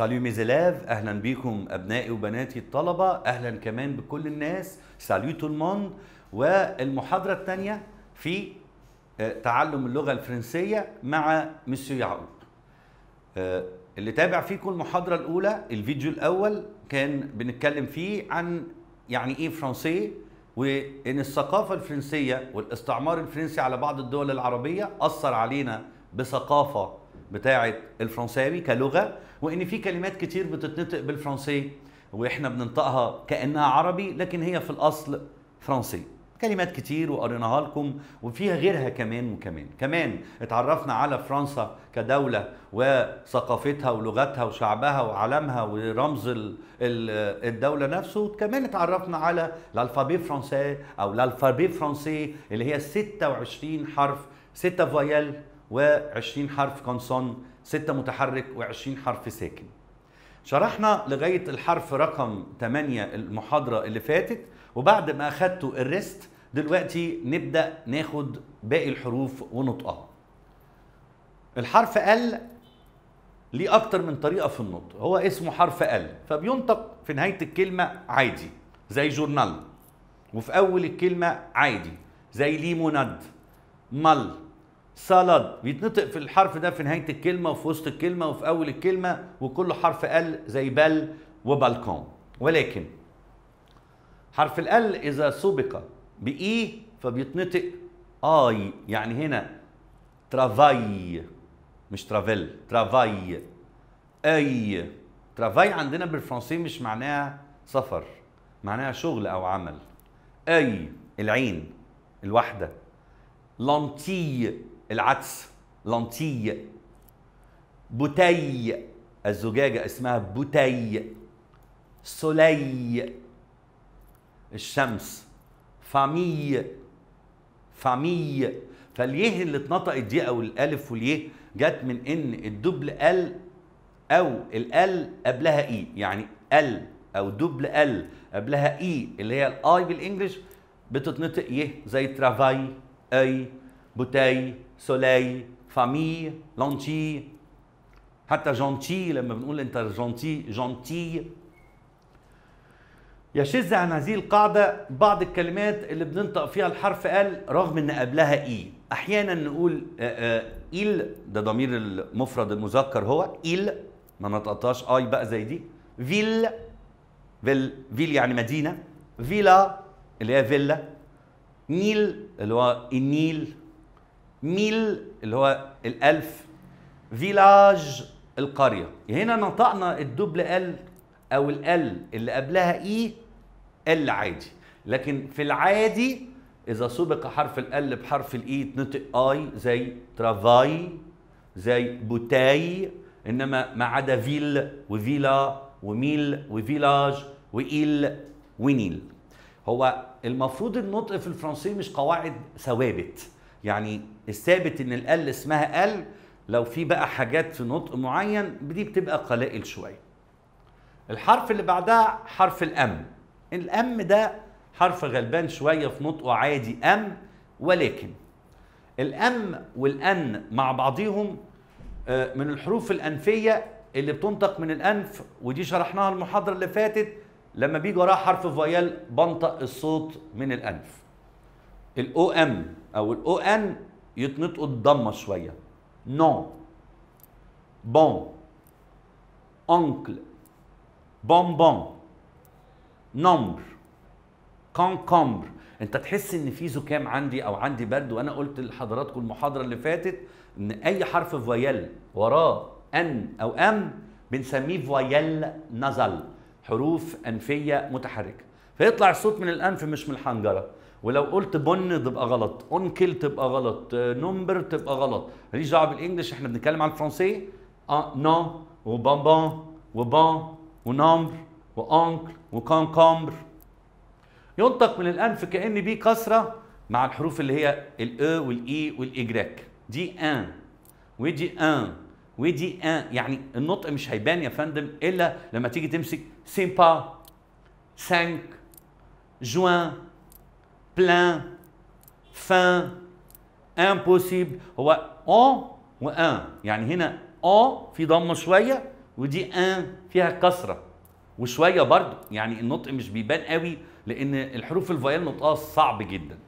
ساليو ميزيلاف اهلا بيكم ابنائي وبناتي الطلبه اهلا كمان بكل الناس ساليو الموند والمحاضره الثانيه في آه، تعلم اللغه الفرنسيه مع مسيو يعقوب آه، اللي تابع فيكم المحاضره الاولى الفيديو الاول كان بنتكلم فيه عن يعني ايه فرنسي وان الثقافه الفرنسيه والاستعمار الفرنسي على بعض الدول العربيه اثر علينا بثقافه بتاعه الفرنساوي كلغه وان في كلمات كتير بتتنطق بالفرنسي واحنا بننطقها كانها عربي لكن هي في الاصل فرنسي كلمات كتير وقريناها لكم وفيها غيرها كمان وكمان كمان اتعرفنا على فرنسا كدولة وثقافتها ولغتها وشعبها وعالمها ورمز الدولة نفسه كمان اتعرفنا على الالفابي فرنسي او الالفابي فرنسي اللي هي 26 حرف 6 فويل و20 حرف كونسون 6 متحرك و20 حرف ساكن شرحنا لغاية الحرف رقم 8 المحاضرة اللي فاتت وبعد ما أخدتوا الريست دلوقتي نبدأ ناخد باقي الحروف ونطقها الحرف ال ليه أكتر من طريقة في النطق هو اسمه حرف ال فبينطق في نهاية الكلمة عادي زي جورنال وفي أول الكلمة عادي زي ليموند مل سالاد بيتنطق في الحرف ده في نهايه الكلمه وفي وسط الكلمه وفي اول الكلمه وكل حرف ال زي بل وبالكون ولكن حرف الال اذا سبق باي فبيتنطق اي يعني هنا ترافاي مش ترافيل ترافاي اي ترافاي عندنا بالفرنسي مش معناها سفر معناها شغل او عمل اي العين الواحده لانتي العدس لانتي بوتي الزجاجة اسمها بوتي سولي الشمس فامي فامي فاليه اللي اتنطقت دي او الالف واليه جت من ان الدبل ال او الال قبلها اي يعني ال او دبل ال قبلها اي اللي هي الاي بالانجلش بتتنطق ايه زي ترافاي اي بوتي سولي فامي لانتي حتى جونتي لما بنقول انت جونتي جونتي يشذ عن هذه القاعدة بعض الكلمات اللي بننطق فيها الحرف ال رغم ان قبلها اي احيانا نقول ال ده ضمير المفرد المذكر هو ال ما نطقتهاش اي بقى زي دي فيل فيل فيل يعني مدينة فيلا اللي هي فيلا نيل اللي هو النيل ميل اللي هو الألف فيلاج القرية هنا نطقنا الدبل ال أو ال اللي قبلها إي e ال عادي لكن في العادي إذا سبق حرف ال بحرف الإي e تنطق آي زي ترافاي زي بوتاي إنما ما عدا فيل وفيلا وميل وفيلاج وإيل ونيل هو المفروض النطق في الفرنسية مش قواعد ثوابت يعني الثابت ان الال اسمها ال لو في بقى حاجات في نطق معين دي بتبقى قلائل شويه الحرف اللي بعدها حرف الام الام ده حرف غلبان شويه في نطقه عادي ام ولكن الام والان مع بعضهم آه، من الحروف الانفيه اللي بتنطق من الانف ودي شرحناها المحاضره اللي فاتت لما بيجي وراها حرف فيال بنطق الصوت من الانف الاو ام او الاو ان يتنطقوا الضمه شويه نون بون اونكل بون نمبر كونكمبر انت تحس ان في زكام عندي او عندي برد وانا قلت لحضراتكم المحاضره اللي فاتت ان اي حرف فويل وراه ان او ام بنسميه فويل نزل حروف انفيه متحركه فيطلع الصوت من الانف مش من الحنجره ولو قلت بن تبقى غلط اونكل تبقى غلط نمبر تبقى غلط ماليش دعوه بالانجلش احنا بنتكلم على الفرنسي اه نو وبامبون وبان ونمبر وانكل وكونكمبر ينطق من الانف كان بيه كسره مع الحروف اللي هي الا والاي والاجراك دي ان ودي ان ودي ان يعني النطق مش هيبان يا فندم الا لما تيجي تمسك سيمبا سانك جوان plein fin impossible هو ان وان يعني هنا ان في ضمه شويه ودي ان فيها كسره وشويه برضو يعني النطق مش بيبان قوي لان الحروف الفايل نطقها صعب جدا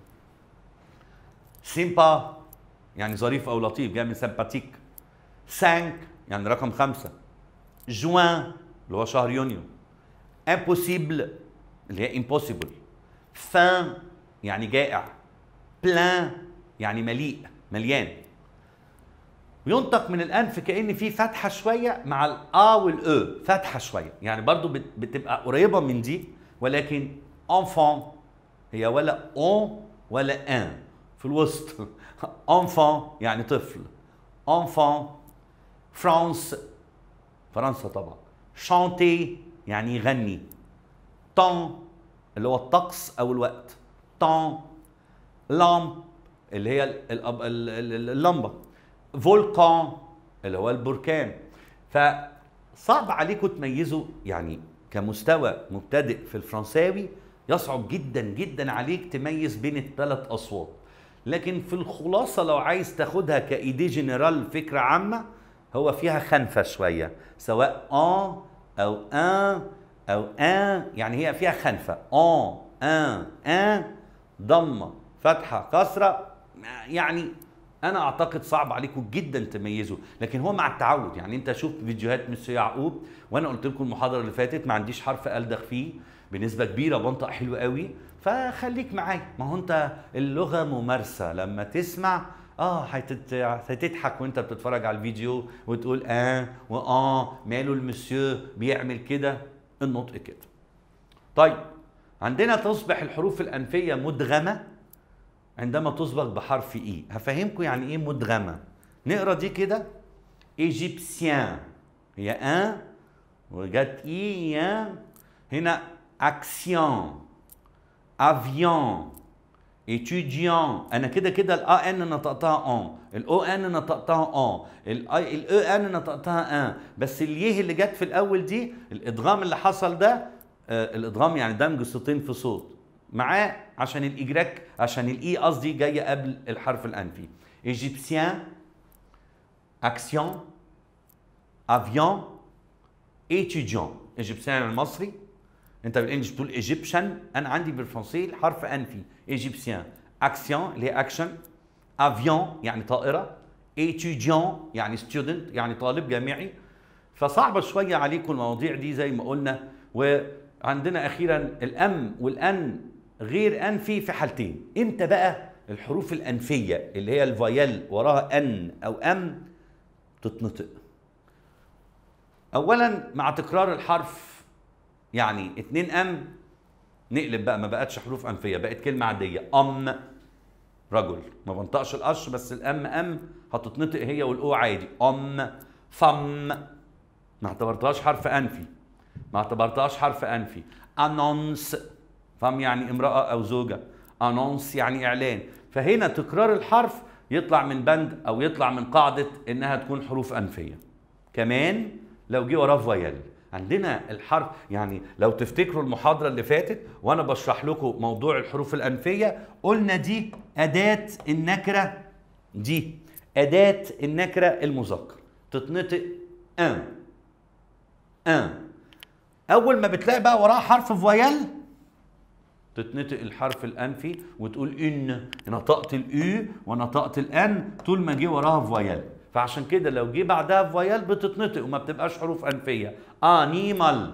سيمبا يعني ظريف او لطيف جاي من سمباتيك سانك يعني رقم خمسة جوان اللي هو شهر يونيو امبوسيبل اللي هي امبوسيبل فان يعني جائع بلان يعني مليء مليان وينطق من الانف كان في فتحه شويه مع الا والاو فتحه شويه يعني برضو بتبقى قريبه من دي ولكن انفون هي ولا اون ولا ان في الوسط انفون يعني طفل انفون فرانس فرنسا طبعا شانتي يعني يغني طن اللي هو الطقس او الوقت طون لامب اللي هي اللمبه فولكان اللي هو البركان فصعب عليكم تميزوا يعني كمستوى مبتدئ في الفرنساوي يصعب جدا جدا عليك تميز بين الثلاث اصوات لكن في الخلاصه لو عايز تاخدها كايدي جنرال فكره عامه هو فيها خنفه شويه سواء ان او ان او ان يعني هي فيها خنفه ان ان ان ضمه فتحه كسره يعني انا اعتقد صعب عليكم جدا تميزوا لكن هو مع التعود يعني انت شوف فيديوهات مستر يعقوب وانا قلت لكم المحاضره اللي فاتت ما عنديش حرف الدغ فيه بنسبه كبيره بنطق حلو قوي فخليك معايا ما هو انت اللغه ممارسه لما تسمع اه هتضحك وانت بتتفرج على الفيديو وتقول اه واه ماله المسيو بيعمل كده النطق كده طيب عندنا تصبح الحروف الأنفية مدغمة عندما تصبغ بحرف e. إي هفهمكم يعني إيه مدغمة نقرأ دي كده إيجيبسيان هي أن وجت إي e، يان هنا أكسيان أفيان étudiant انا كده كده الا ان نطقتها ان الاو ان نطقتها ان الاي الاو ان e نطقتها ان بس اليه اللي جت في الاول دي الادغام اللي حصل ده آه، الادغام يعني دمج صوتين في صوت معاه عشان الايجراك عشان الاي e، قصدي جايه قبل الحرف الانفي ايجيبسيان اكسيون افيون ايتيديون ايجيبسيان المصري انت بالانجلش بتقول ايجيبشن انا عندي بالفرنسي الحرف انفي ايجيبسيان اكسيون اللي هي اكشن افيون يعني طائره ايتيديون يعني ستودنت يعني طالب جامعي فصعبه شويه عليكم المواضيع دي زي ما قلنا و عندنا اخيرا الام والان غير انفي في حالتين امتى بقى الحروف الانفيه اللي هي الفايل وراها ان او ام تتنطق اولا مع تكرار الحرف يعني اتنين ام نقلب بقى ما بقتش حروف انفيه بقت كلمه عاديه ام رجل ما بنطقش القش بس الام ام هتتنطق هي والاو عادي ام فم ما اعتبرتهاش حرف انفي ما اعتبرتهاش حرف انفي انونس فهم يعني امراه او زوجه انونس يعني اعلان فهنا تكرار الحرف يطلع من بند او يطلع من قاعده انها تكون حروف انفيه كمان لو جه وراه فويل عندنا الحرف يعني لو تفتكروا المحاضرة اللي فاتت وأنا بشرح لكم موضوع الحروف الأنفية قلنا دي أداة النكرة دي أداة النكرة المذكر تتنطق أن أن اول ما بتلاقي بقى وراه حرف فويل تتنطق الحرف الانفي وتقول ان نطقت الاي ونطقت الان طول ما جه وراها فويل فعشان كده لو جه بعدها فويل بتتنطق وما بتبقاش حروف انفيه انيمال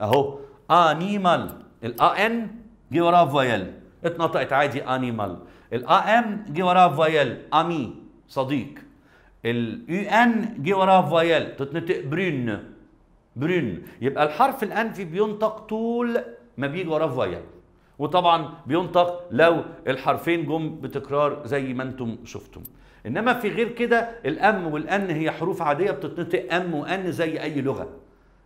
اهو انيمال الا ان جه وراها فويل اتنطقت عادي انيمال الا ام جه وراها فويل امي صديق الاي ان جه وراها فويل تتنطق برين برين يبقى الحرف الانفي بينطق طول ما بيجي وراه فويل وطبعا بينطق لو الحرفين جم بتكرار زي ما انتم شفتم انما في غير كده الام والان هي حروف عاديه بتتنطق ام وان زي اي لغه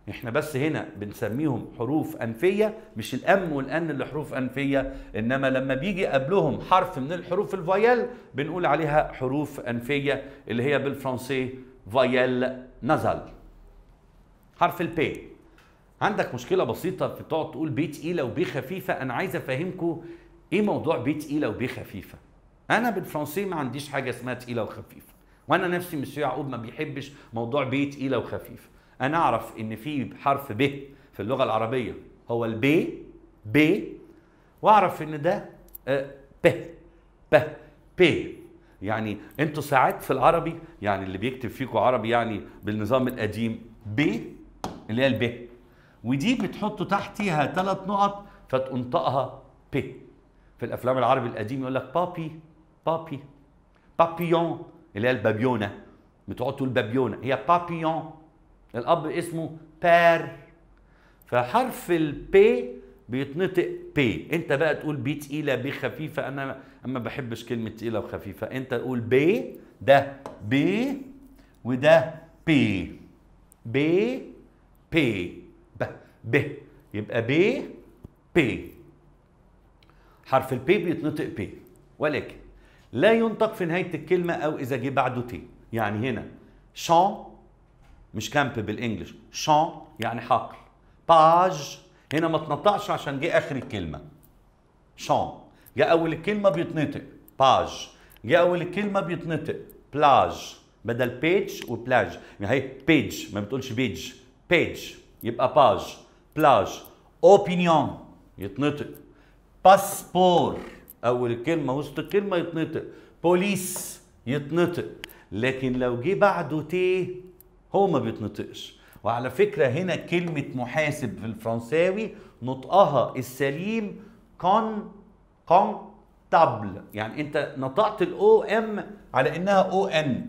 احنا بس هنا بنسميهم حروف انفيه مش الام والان اللي حروف انفيه انما لما بيجي قبلهم حرف من الحروف الفايل بنقول عليها حروف انفيه اللي هي بالفرنسي فايل نزل حرف البي عندك مشكله بسيطه بتقعد تقول بي تقيله وبي خفيفه انا عايز افهمكم ايه موضوع بي تقيله وبي خفيفه انا بالفرنسي ما عنديش حاجه اسمها تقيله وخفيفه وانا نفسي مسيو يعقوب ما بيحبش موضوع بي تقيله وخفيفه انا اعرف ان في حرف ب في اللغه العربيه هو البي بي واعرف ان ده آه، ب ب بي يعني انتوا ساعات في العربي يعني اللي بيكتب فيكم عربي يعني بالنظام القديم بي اللي هي البي ودي بتحط تحتيها ثلاث نقط فتنطقها بي في الافلام العربي القديم يقول لك بابي بابي بابيون اللي هي البابيونه بتقعد تقول بابيونه هي بابيون الاب اسمه بار فحرف البي بيتنطق بي انت بقى تقول بي تقيله بي خفيفه انا ما بحبش كلمه تقيله وخفيفه انت تقول بي ده بي وده بي بي بي ب ب يبقى بي بي حرف البي بيتنطق بي ولكن لا ينطق في نهاية الكلمة أو إذا جه بعده تي يعني هنا شان مش كامب بالإنجلش شان يعني حقل باج هنا ما تنطقش عشان جه آخر الكلمة شان جه أول الكلمة بيتنطق باج جه أول الكلمة بيتنطق بلاج بدل بيج وبلاج يعني هي بيج ما بتقولش بيج بيج يبقى باج بلاج اوبينيون يتنطق باسبور اول الكلمه وسط الكلمه يتنطق بوليس يتنطق لكن لو جه بعده تي هو ما بيتنطقش وعلى فكره هنا كلمه محاسب في الفرنساوي نطقها السليم كون كون تابل يعني انت نطقت الاو ام على انها او ان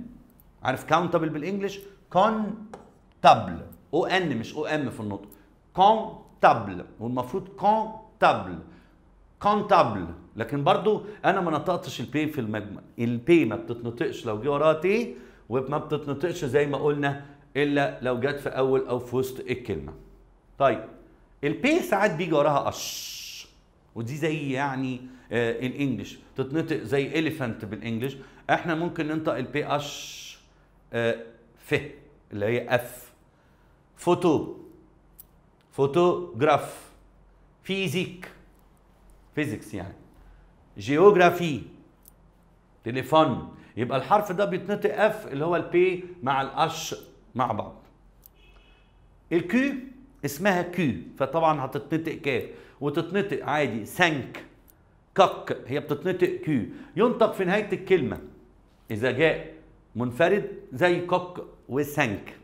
عارف كاونتابل بالانجلش كون تابل او ان مش او ام في النطق كونتابل والمفروض كونتابل كونتابل لكن برضو انا ما نطقتش البي في المجمل البي ما بتتنطقش لو جه وراها تي وما بتتنطقش زي ما قلنا الا لو جت في اول او في وسط الكلمه طيب البي ساعات بيجي وراها اش ودي زي يعني آه الانجليش تتنطق زي اليفنت بالانجليش احنا ممكن ننطق البي اش آه ف اللي هي اف فوتو فوتوغراف فيزيك فيزيكس يعني جيوغرافي تليفون يبقى الحرف ده بيتنطق اف اللي هو البي مع الاش مع بعض الكيو اسمها كيو فطبعا هتتنطق كاف وتتنطق عادي سانك كك هي بتتنطق كيو ينطق في نهايه الكلمه اذا جاء منفرد زي كك وسانك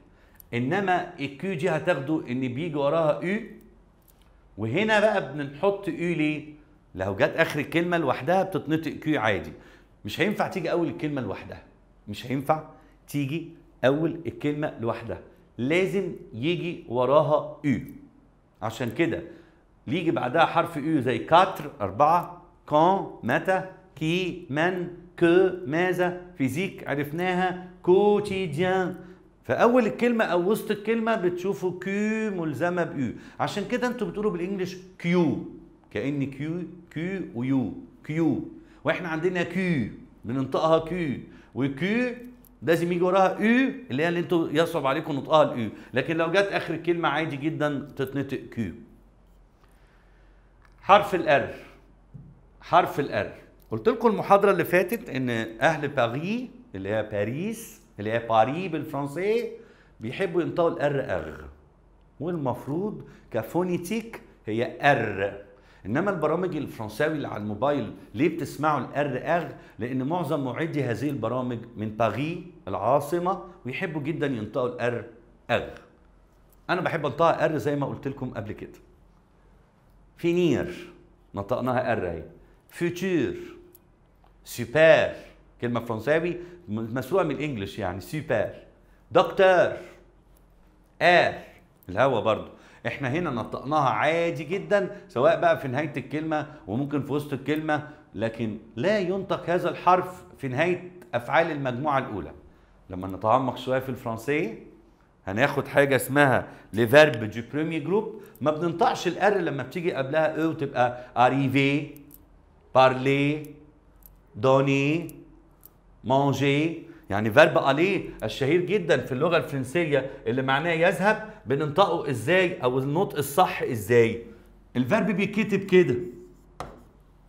انما الكيو دي هتاخده ان بيجي وراها يو وهنا بقى بنحط يو ليه لو جت اخر الكلمه لوحدها بتتنطق كيو عادي مش هينفع تيجي اول الكلمه لوحدها مش هينفع تيجي اول الكلمه لوحدها لازم يجي وراها يو عشان كده يجي بعدها حرف يو زي كاتر أربعة كون متى كي من كو ماذا فيزيك عرفناها كوتيديان فاول الكلمه او وسط الكلمه بتشوفوا كيو ملزمه بيو عشان كده انتوا بتقولوا بالانجلش كيو كان كيو كيو ويو كيو واحنا عندنا كيو بننطقها كيو وكيو لازم يجي وراها او اللي هي اللي انتوا يصعب عليكم نطقها الاو لكن لو جت اخر الكلمه عادي جدا تتنطق كيو حرف الار حرف الار قلت لكم المحاضره اللي فاتت ان اهل باريس اللي هي باريس اللي هي باري بالفرنسي بيحبوا ينطقوا الار اغ والمفروض كفونيتيك هي ار انما البرامج الفرنساوي اللي على الموبايل ليه بتسمعوا الار اغ لان معظم معدي هذه البرامج من باري العاصمه ويحبوا جدا ينطقوا الار اغ انا بحب انطقها ار زي ما قلت لكم قبل كده فينير نطقناها ار اهي فيوتير سوبر كلمه فرنساوي مسروقه من الانجليش يعني سوبر دكتور ار الهوا برضو احنا هنا نطقناها عادي جدا سواء بقى في نهايه الكلمه وممكن في وسط الكلمه لكن لا ينطق هذا الحرف في نهايه افعال المجموعه الاولى لما نتعمق شويه في الفرنسيه هناخد حاجه اسمها لفيرب دي بريمي جروب ما بننطقش الار لما بتيجي قبلها او تبقى اريفي بارلي دوني مانجي يعني فيرب الي الشهير جدا في اللغه الفرنسيه اللي معناه يذهب بننطقه ازاي او النطق الصح ازاي الفيرب بيتكتب كده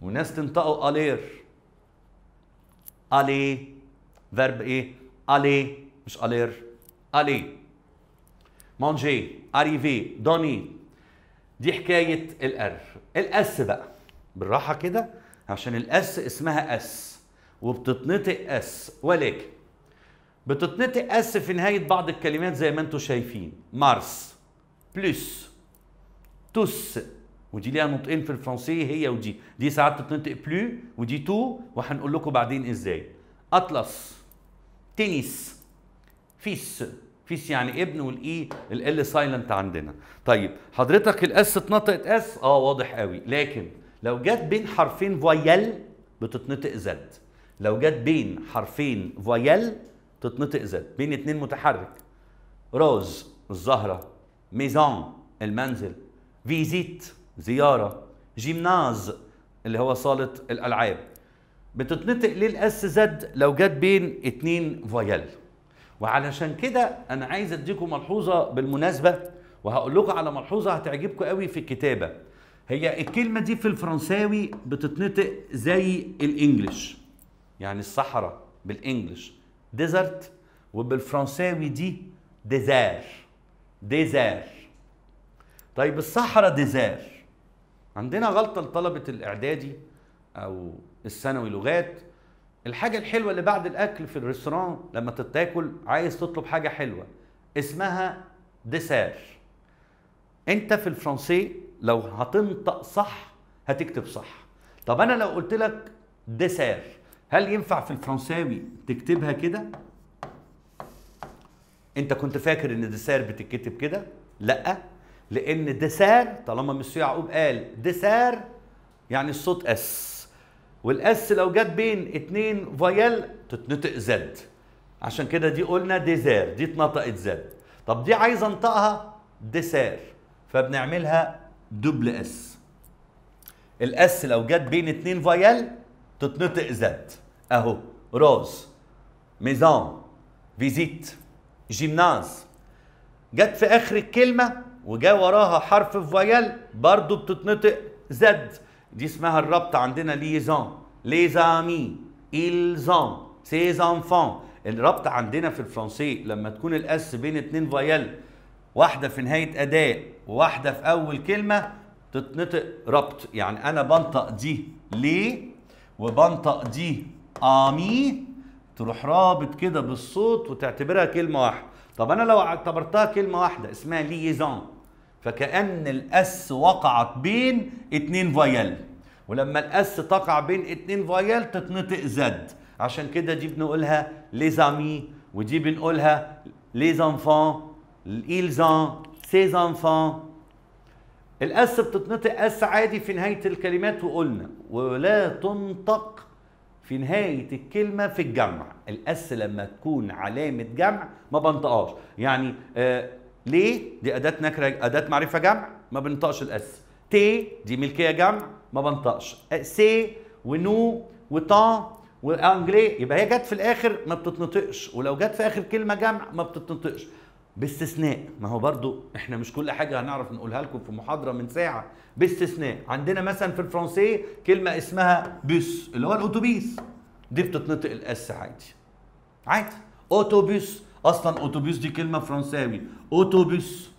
وناس تنطقه الير الي فيرب ايه الي مش الير الي مانجي اريفي دوني دي حكايه الار الاس بقى بالراحه كده عشان الاس اسمها اس وبتتنطق اس ولكن بتتنطق اس في نهايه بعض الكلمات زي ما انتم شايفين مارس بلس توس ودي ليها نطقين في الفرنسيه هي ودي دي ساعات بتتنطق بلو ودي تو وهنقول لكم بعدين ازاي اطلس تنس فيس فيس يعني ابن والاي e، ال سايلنت عندنا طيب حضرتك الاس اتنطقت اس اه واضح قوي لكن لو جت بين حرفين فويل بتتنطق زد لو جت بين حرفين فويل تتنطق زد بين اتنين متحرك روز الزهرة ميزان المنزل فيزيت زيارة جيمناز اللي هو صالة الألعاب بتتنطق ليه الاس زد لو جت بين اتنين فويل وعلشان كده انا عايز اديكم ملحوظه بالمناسبه وهقول لكم على ملحوظه هتعجبكم قوي في الكتابه هي الكلمه دي في الفرنساوي بتتنطق زي الانجليش يعني الصحراء بالانجلش ديزرت وبالفرنساوي دي ديزار ديزار طيب الصحراء ديزار عندنا غلطه لطلبه الاعدادي او الثانوي لغات الحاجه الحلوه اللي بعد الاكل في الريستوران لما تتاكل عايز تطلب حاجه حلوه اسمها ديسار انت في الفرنسي لو هتنطق صح هتكتب صح طب انا لو قلت لك ديسار هل ينفع في الفرنساوي تكتبها كده انت كنت فاكر ان ديسير بتتكتب كده لا لان ديسير طالما مسيو يعقوب قال ديسير يعني الصوت اس والاس لو جت بين اتنين فيال تتنطق زد عشان كده دي قلنا ديزير دي اتنطقت زد طب دي عايز انطقها ديسير فبنعملها دوبل اس الاس لو جت بين اتنين فيال تتنطق زد اهو روز ميزان فيزيت جيمناز جت في اخر الكلمه وجا وراها حرف فويال برضه بتتنطق زد دي اسمها الربط عندنا ليزان ليزامي إلزان سيزانفان الربط عندنا في الفرنسي لما تكون الاس بين اتنين فويال واحده في نهايه اداء وواحده في اول كلمه تتنطق ربط يعني انا بنطق دي ليه وبنطق دي امي تروح رابط كده بالصوت وتعتبرها كلمه واحده طب انا لو اعتبرتها كلمه واحده اسمها ليزون فكأن الأس وقعت بين اتنين فيال ولما الأس تقع بين اتنين فيال تتنطق زد عشان كده دي بنقولها ليزامي ودي بنقولها ليزانفان الإيلزان سيزانفان الاس بتتنطق اس عادي في نهايه الكلمات وقلنا ولا تنطق في نهايه الكلمه في الجمع الاس لما تكون علامه جمع ما بنطقهاش يعني آه ليه دي اداه نكره اداه معرفه جمع ما بنطقش الاس تي دي ملكيه جمع ما بنطقش سي ونو وطا وانجلي يبقى هي جت في الاخر ما بتتنطقش ولو جت في اخر كلمه جمع ما بتتنطقش باستثناء ما هو برضو احنا مش كل حاجه هنعرف نقولها لكم في محاضره من ساعه باستثناء عندنا مثلا في الفرنسيه كلمه اسمها بيس اللي هو الاتوبيس دي بتتنطق الاس عادي عادي اوتوبيس اصلا اوتوبيس دي كلمه فرنساوي اوتوبيس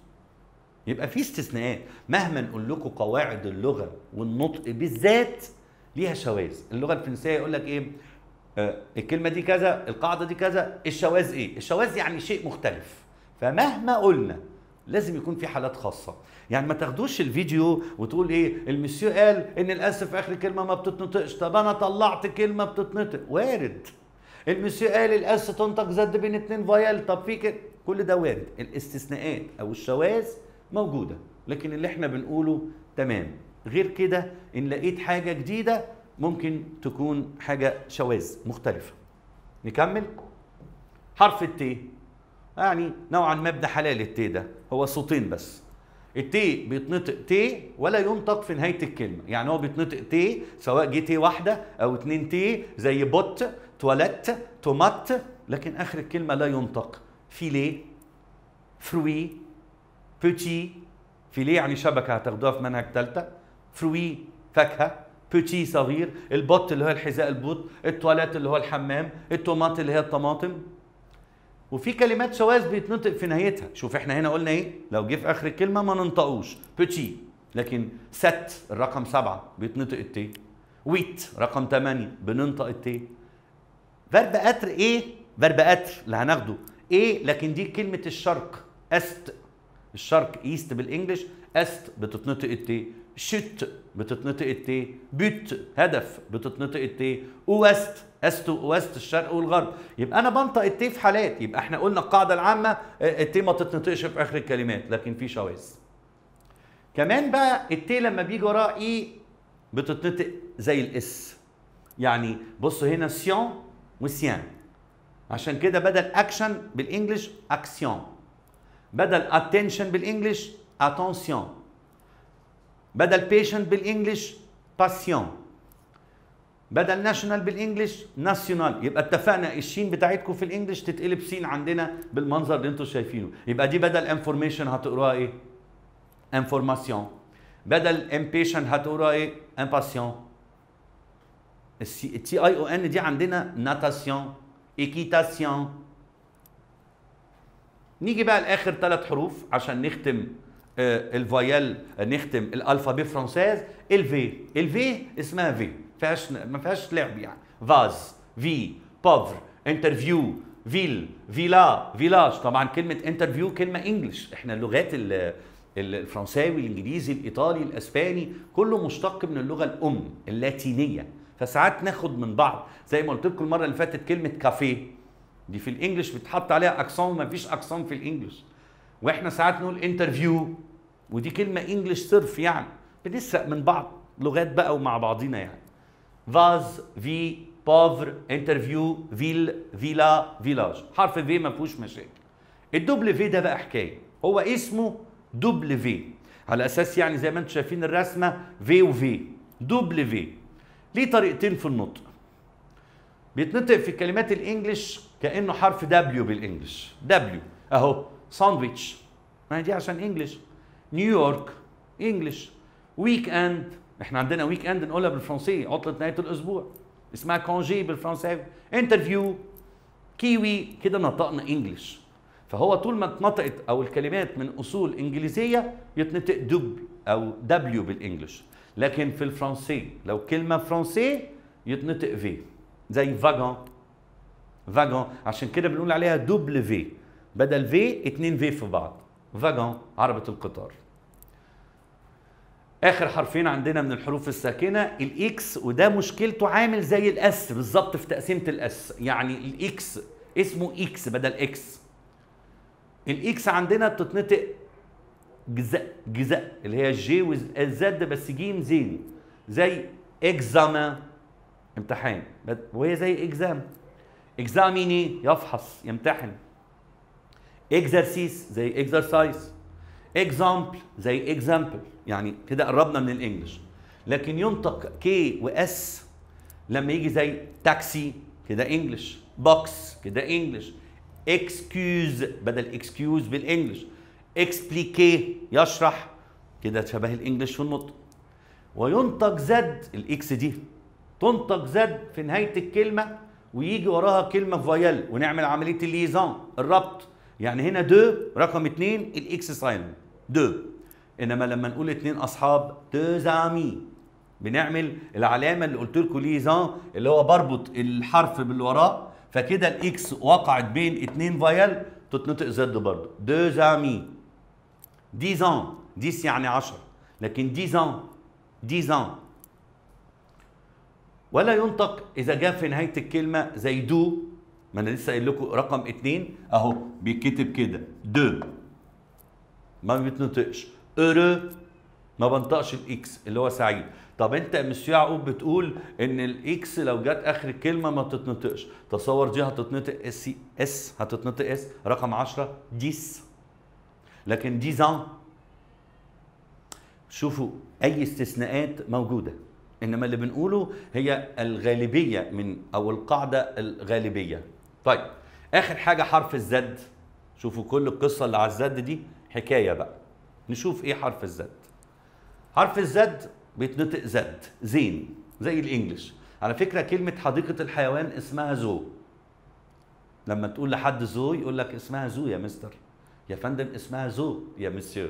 يبقى في استثناءات مهما نقول لكم قواعد اللغه والنطق بالذات ليها شواذ اللغه الفرنسيه يقول لك ايه آه، الكلمه دي كذا القاعده دي كذا الشواذ ايه الشواذ يعني شيء مختلف فمهما قلنا لازم يكون في حالات خاصة يعني ما تاخدوش الفيديو وتقول ايه المسيو قال ان الاسف اخر كلمة ما بتتنطقش طب انا طلعت كلمة بتتنطق وارد المسيو قال الاس تنطق زد بين اتنين فايل طب في كده كل ده وارد الاستثناءات او الشواذ موجودة لكن اللي احنا بنقوله تمام غير كده ان لقيت حاجة جديدة ممكن تكون حاجة شواذ مختلفة نكمل حرف التي يعني نوعا ما حلال التي ده هو صوتين بس التي بيتنطق تي ولا ينطق في نهايه الكلمه يعني هو بيتنطق تي سواء جه تي واحده او اتنين تي زي بوت تواليت تومات لكن اخر الكلمه لا ينطق فيليه فروي بوتي فيليه يعني شبكه هتاخدوها في منهج ثالثه فروي فاكهه بوتي صغير البط اللي هو الحذاء البوت التواليت اللي هو الحمام التومات اللي هي الطماطم وفي كلمات شواذ بيتنطق في نهايتها شوف احنا هنا قلنا ايه لو جه في اخر الكلمه ما ننطقوش بتي لكن ست الرقم سبعة بيتنطق التي ويت رقم 8 بننطق التي فيرب اتر ايه فيرب اتر اللي هناخده ايه لكن دي كلمه الشرق است الشرق ايست بالانجلش است بتتنطق التي شت بتتنطق التي بيت هدف بتتنطق التي اوست است اوست الشرق والغرب يبقى انا بنطق التي في حالات يبقى احنا قلنا القاعده العامه آه، التي ما تتنطقش في اخر الكلمات لكن في شواذ كمان بقى التي لما بيجي وراه اي e بتتنطق زي الاس يعني بصوا هنا سيون وسيان عشان كده بدل اكشن بالانجلش اكسيون بدل اتنشن بالانجلش اتنسيون بدل بيشنت بالانجلش باسيون بدل ناشونال بالانجلش ناسيونال يبقى اتفقنا الشين بتاعتكم في الانجلش تتقلب سين عندنا بالمنظر اللي انتم شايفينه يبقى دي بدل انفورميشن هتقراها ايه انفورماسيون بدل امبيشن هتقراها ايه امباسيون التي اي او ان دي عندنا ناتاسيون ايكيتاسيون نيجي بقى لاخر ثلاث حروف عشان نختم آه، الفايال آه، نختم الالفابي فرونسيز الفي الفي اسمها في فيهاش ما فيهاش لعب يعني فاز في بوفر انترفيو فيل فيلا فيلاج طبعا كلمه انترفيو كلمه انجلش احنا اللغات الفرنساوي الانجليزي الايطالي الاسباني كله مشتق من اللغه الام اللاتينيه فساعات ناخد من بعض زي ما قلت لكم المره اللي فاتت كلمه كافيه دي في الانجلش بتحط عليها اكسون فيش اكسون في الانجلش واحنا ساعات نقول انترفيو ودي كلمه انجلش صرف يعني بنسرق من بعض لغات بقى ومع بعضينا يعني فاز في بافر انترفيو فيل فيلا فيلاج حرف في ما فيهوش مشاكل الدبل في ده بقى حكايه هو اسمه دبل في على اساس يعني زي ما انتم شايفين الرسمه في وفي دبل في ليه طريقتين في النطق بيتنطق في كلمات الانجليش كانه حرف دبليو بالانجليش دبليو اهو ساندويتش ما هي دي عشان انجليش نيويورك انجلش ويك اند احنا عندنا ويك اند نقولها بالفرنسيه عطله نهايه الاسبوع اسمها كونجي بالفرنسي انترفيو كيوي كده نطقنا انجلش فهو طول ما اتنطقت او الكلمات من اصول انجليزيه يتنطق دب او دبليو بالانجلش لكن في الفرنسي لو كلمه فرنسي يتنطق في زي فاجون فاجون عشان كده بنقول عليها دوبل في بدل في اتنين في في بعض فاجون عربة القطار اخر حرفين عندنا من الحروف الساكنه الاكس وده مشكلته عامل زي الاس بالظبط في تقسيمه الاس يعني الاكس اسمه اكس بدل اكس الاكس عندنا بتتنطق جزء جزء اللي هي الجي والزد بس جيم زين زي اكزاما امتحان وهي زي اكزام اكزاميني يفحص يمتحن اكزرسيس زي اكزرسايز اكزامبل زي اكزامبل يعني كده قربنا من الانجلش لكن ينطق كي واس لما يجي زي تاكسي كده انجلش بوكس كده انجلش اكسكيوز بدل اكسكيوز بالانجلش اكسبليكي يشرح كده شبه الانجلش في النطق وينطق زد الاكس دي تنطق زد في نهايه الكلمه ويجي وراها كلمه فويل ونعمل عمليه الليزان الربط يعني هنا دو رقم اثنين الاكس ساين دو انما لما نقول اثنين اصحاب دو زامي بنعمل العلامه اللي قلت لكم ليزان اللي هو بربط الحرف باللي وراه فكده الاكس وقعت بين اثنين فايل تتنطق زد برضه دو زامي ديزان ديس يعني 10 لكن ديزان ديزان ولا ينطق اذا جاء في نهايه الكلمه زي دو ما انا لسه قايل لكم رقم اتنين اهو بيتكتب كده دو ما بتنطقش اورو ما بنطقش الاكس اللي هو سعيد طب انت مسيو يعقوب بتقول ان الاكس لو جت اخر الكلمه ما بتتنطقش تصور دي هتتنطق اس اس هتتنطق اس رقم 10 ديس لكن ديزان شوفوا اي استثناءات موجوده انما اللي بنقوله هي الغالبيه من او القاعده الغالبيه طيب اخر حاجه حرف الزد شوفوا كل القصه اللي على الزد دي حكايه بقى نشوف ايه حرف الزد حرف الزد بيتنطق زد زين زي الانجليش على فكره كلمه حديقه الحيوان اسمها زو لما تقول لحد زو يقول لك اسمها زو يا مستر يا فندم اسمها زو يا مسيو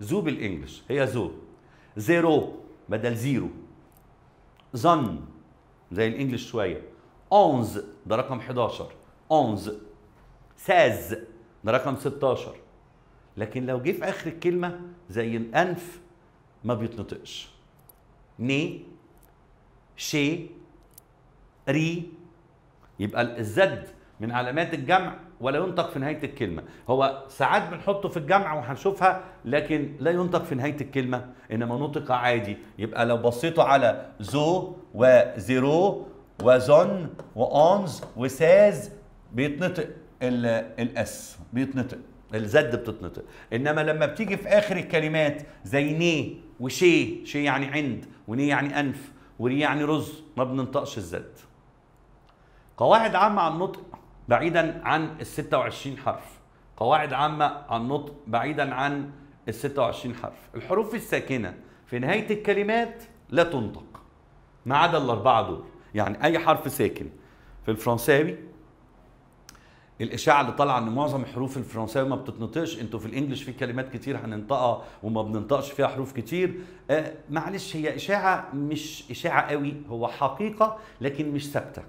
زو بالانجلش هي زو زيرو بدل زيرو ظن زي الانجلش شويه اونز ده رقم 11 اونز ساز ده رقم 16 لكن لو جه في اخر الكلمه زي الانف ما بيتنطقش ني شي ري يبقى الزد من علامات الجمع ولا ينطق في نهايه الكلمه هو ساعات بنحطه في الجمع وهنشوفها لكن لا ينطق في نهايه الكلمه انما نطق عادي يبقى لو بصيتوا على زو وزيرو وزن واونز وساز بيتنطق الاس بيتنطق الزد بتتنطق انما لما بتيجي في اخر الكلمات زي ني وشي شي يعني عند وني يعني انف وري يعني رز ما بننطقش الزد قواعد عامه عن النطق بعيدا عن ال 26 حرف قواعد عامه عن النطق بعيدا عن ال 26 حرف الحروف الساكنه في نهايه الكلمات لا تنطق ما عدا الاربعه دول يعني اي حرف ساكن في الفرنساوي الاشاعه اللي طالعه ان معظم الحروف الفرنسيه ما بتتنطقش انتوا في الانجليش في كلمات كتير هننطقها وما بننطقش فيها حروف كتير آه معلش هي اشاعه مش اشاعه قوي هو حقيقه لكن مش ثابته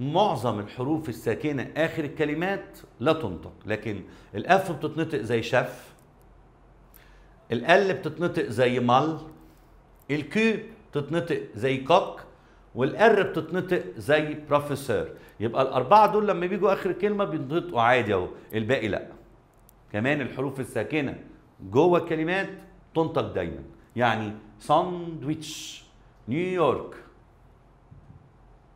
معظم الحروف الساكنه اخر الكلمات لا تنطق لكن الاف بتتنطق زي شف الال بتتنطق زي مال الكي بتتنطق زي كوك والار بتتنطق زي بروفيسور يبقى الاربعه دول لما بيجوا اخر كلمه بينطقوا عادي اهو الباقي لا كمان الحروف الساكنه جوه الكلمات تنطق دايما يعني ساندويتش نيويورك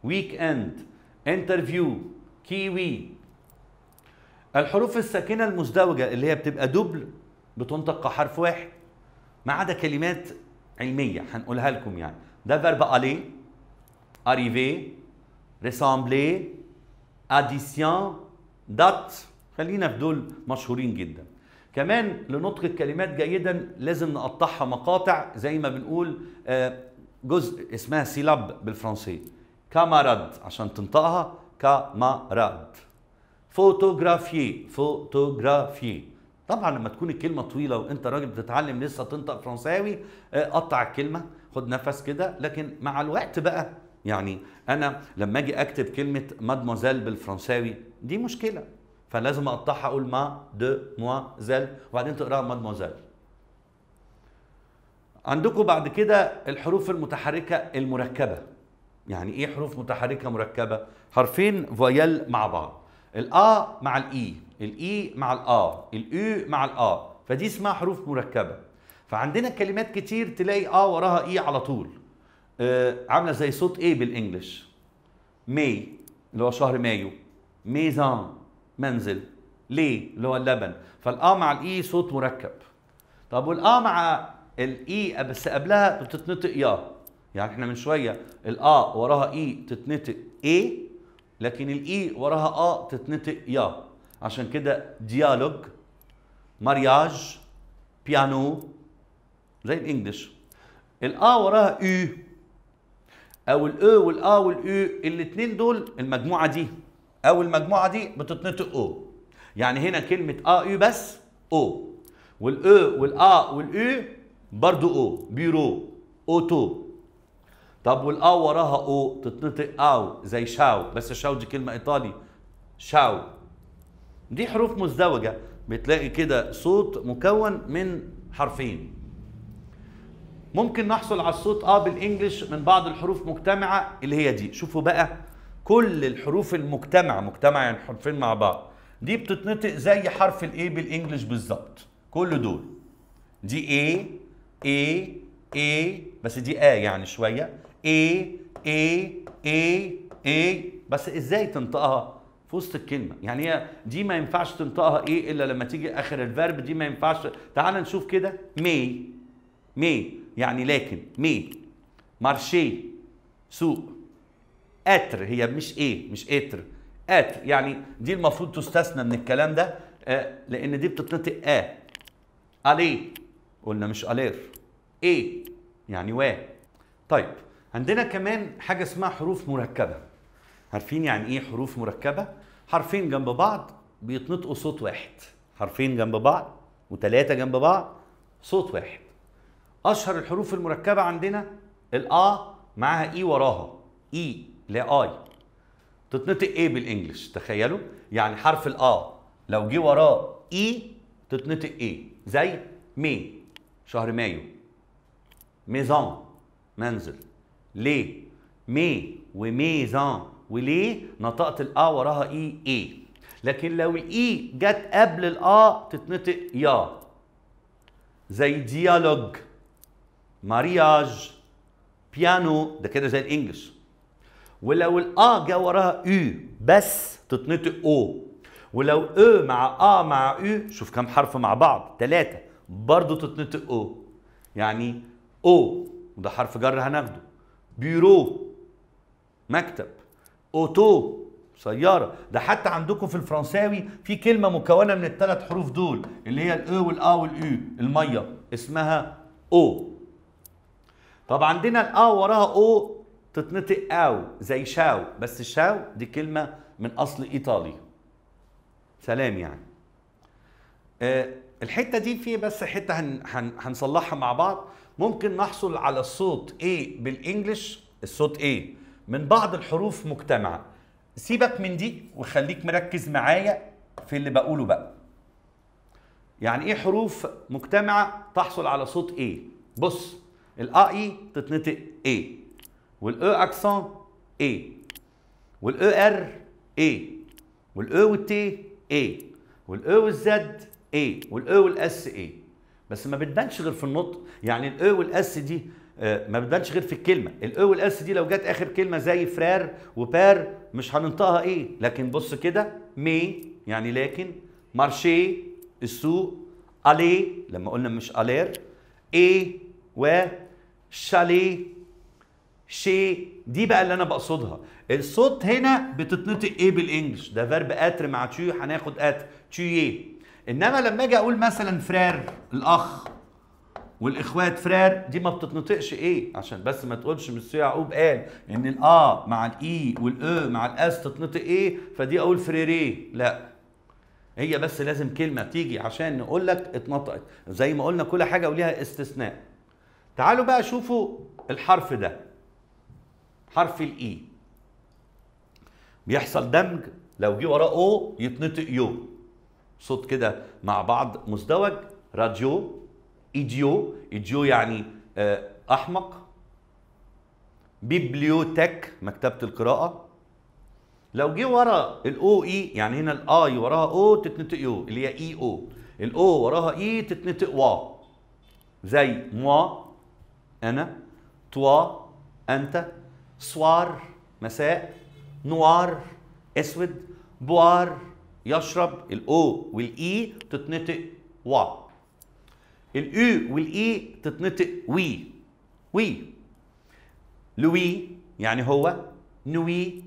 ويك اند انترفيو كيوي الحروف الساكنه المزدوجه اللي هي بتبقى دبل بتنطق كحرف واحد ما عدا كلمات علميه هنقولها لكم يعني ده فيرب عليه arriver ريسامبلي اديسيان دات خلينا في دول مشهورين جدا كمان لنطق الكلمات جيدا لازم نقطعها مقاطع زي ما بنقول آه، جزء اسمها سيلاب بالفرنسية كامارد عشان تنطقها كاماراد فوتوغرافي فوتوغرافي طبعا لما تكون الكلمة طويلة وانت راجل بتتعلم لسه تنطق فرنساوي آه، قطع الكلمة خد نفس كده لكن مع الوقت بقى يعني انا لما اجي اكتب كلمه مادموزيل بالفرنساوي دي مشكله فلازم اقطعها اقول ما دو موازيل وبعدين تقراها مادموزيل عندكم بعد كده الحروف المتحركه المركبه يعني ايه حروف متحركه مركبه حرفين فويل مع بعض الا مع الاي e، الاي e مع الا الاي مع الا فدي اسمها حروف مركبه فعندنا كلمات كتير تلاقي اه وراها اي e على طول آه، عامله زي صوت ايه بالانجلش مي اللي هو شهر مايو ميزان منزل ليه اللي هو اللبن فالآ مع الإي صوت مركب طب والآ مع الإي بس قبلها بتتنطق يا يعني احنا من شوية الآ وراها إي تتنطق إيه لكن الإي وراها آ تتنطق يا عشان كده ديالوج مارياج بيانو زي الإنجليش الآ وراها إي او الاو والا والاو الاثنين دول المجموعه دي او المجموعه دي بتتنطق او يعني هنا كلمه ا آه يو بس او والاو والا والاو برضو او بيرو اوتو طب والا وراها او تتنطق او زي شاو بس شاو دي كلمه ايطالي شاو دي حروف مزدوجه بتلاقي كده صوت مكون من حرفين ممكن نحصل على الصوت اه بالانجلش من بعض الحروف مجتمعه اللي هي دي شوفوا بقى كل الحروف المجتمعه مجتمعه يعني حرفين مع بعض دي بتتنطق زي حرف الاي بالانجلش بالظبط كل دول دي اي اي اي بس دي اه يعني شويه اي اي اي اي بس ازاي تنطقها في وسط الكلمه يعني هي دي ما ينفعش تنطقها ايه الا لما تيجي اخر الفيرب دي ما ينفعش تعال نشوف كده مي مي يعني لكن مي مارشي سوق اتر هي مش ايه مش اتر اتر يعني دي المفروض تستثنى من الكلام ده آه، لان دي بتتنطق ا آه. الي قلنا مش الير ايه يعني وا طيب عندنا كمان حاجه اسمها حروف مركبه عارفين يعني ايه حروف مركبه حرفين جنب بعض بيتنطقوا صوت واحد حرفين جنب بعض وثلاثه جنب بعض صوت واحد اشهر الحروف المركبه عندنا الا معاها اي وراها اي لا اي تتنطق ايه بالانجلش تخيلوا يعني حرف الا لو جه وراه اي تتنطق ايه زي مي شهر مايو ميزان منزل ليه مي وميزان وليه نطقت الا وراها اي اي لكن لو الاي جت قبل الا تتنطق يا زي ديالوج مارياج بيانو ده كده زي الانجلش ولو الا جا وراها او بس تتنطق او ولو او مع ا مع او شوف كم حرف مع بعض ثلاثه برضه تتنطق او يعني او وده حرف جر هناخده بيرو مكتب اوتو سيارة ده حتى عندكم في الفرنساوي في كلمة مكونة من الثلاث حروف دول اللي هي الأو e والأ والأو المية اسمها أو طب عندنا الا وراها او تتنطق او زي شاو بس شاو دي كلمه من اصل ايطالي سلام يعني أه الحته دي في بس حته هن هن هنصلحها مع بعض ممكن نحصل على الصوت ايه بالانجلش الصوت ايه من بعض الحروف مجتمعه سيبك من دي وخليك مركز معايا في اللي بقوله بقى يعني ايه حروف مجتمعه تحصل على صوت ايه بص الاي تتنطق اي والاو اكسون اي والاو ار اي والاو والتي اي والاو والزد اي والاو والاس اي بس ما بتبانش غير في النطق يعني الاو والاس e دي آه، ما بتبانش غير في الكلمه الاو والاس e دي لو جت اخر كلمه زي فرار وبار مش هننطقها ايه لكن بص كده مي يعني لكن مارشي السوق الي لما قلنا مش الير ايه و شاليه شي دي بقى اللي انا بقصدها الصوت هنا بتتنطق ايه بالانجلش ده فيرب اتر مع تشي هناخد ات تشي انما لما اجي اقول مثلا فرار الاخ والاخوات فرار دي ما بتتنطقش ايه عشان بس ما تقولش مستر يعقوب قال ان الا مع الاي والا مع الاس تتنطق ايه فدي اقول فريري لا هي بس لازم كلمه تيجي عشان نقول لك اتنطقت زي ما قلنا كل حاجه وليها استثناء تعالوا بقى شوفوا الحرف ده حرف الاي e. بيحصل دمج لو جه وراه او يتنطق يو صوت كده مع بعض مزدوج راديو ايديو ايديو يعني آه، احمق بيبليوتك مكتبه القراءه لو جه ورا الاو اي e، يعني هنا الاي وراها او تتنطق يو اللي هي اي e او الاو وراها اي تتنطق وا زي موا أنا توا أنت سوار مساء نوار أسود بوار يشرب الأو والإي تتنطق وا الأو والإي تتنطق وي وي لوي يعني هو نوي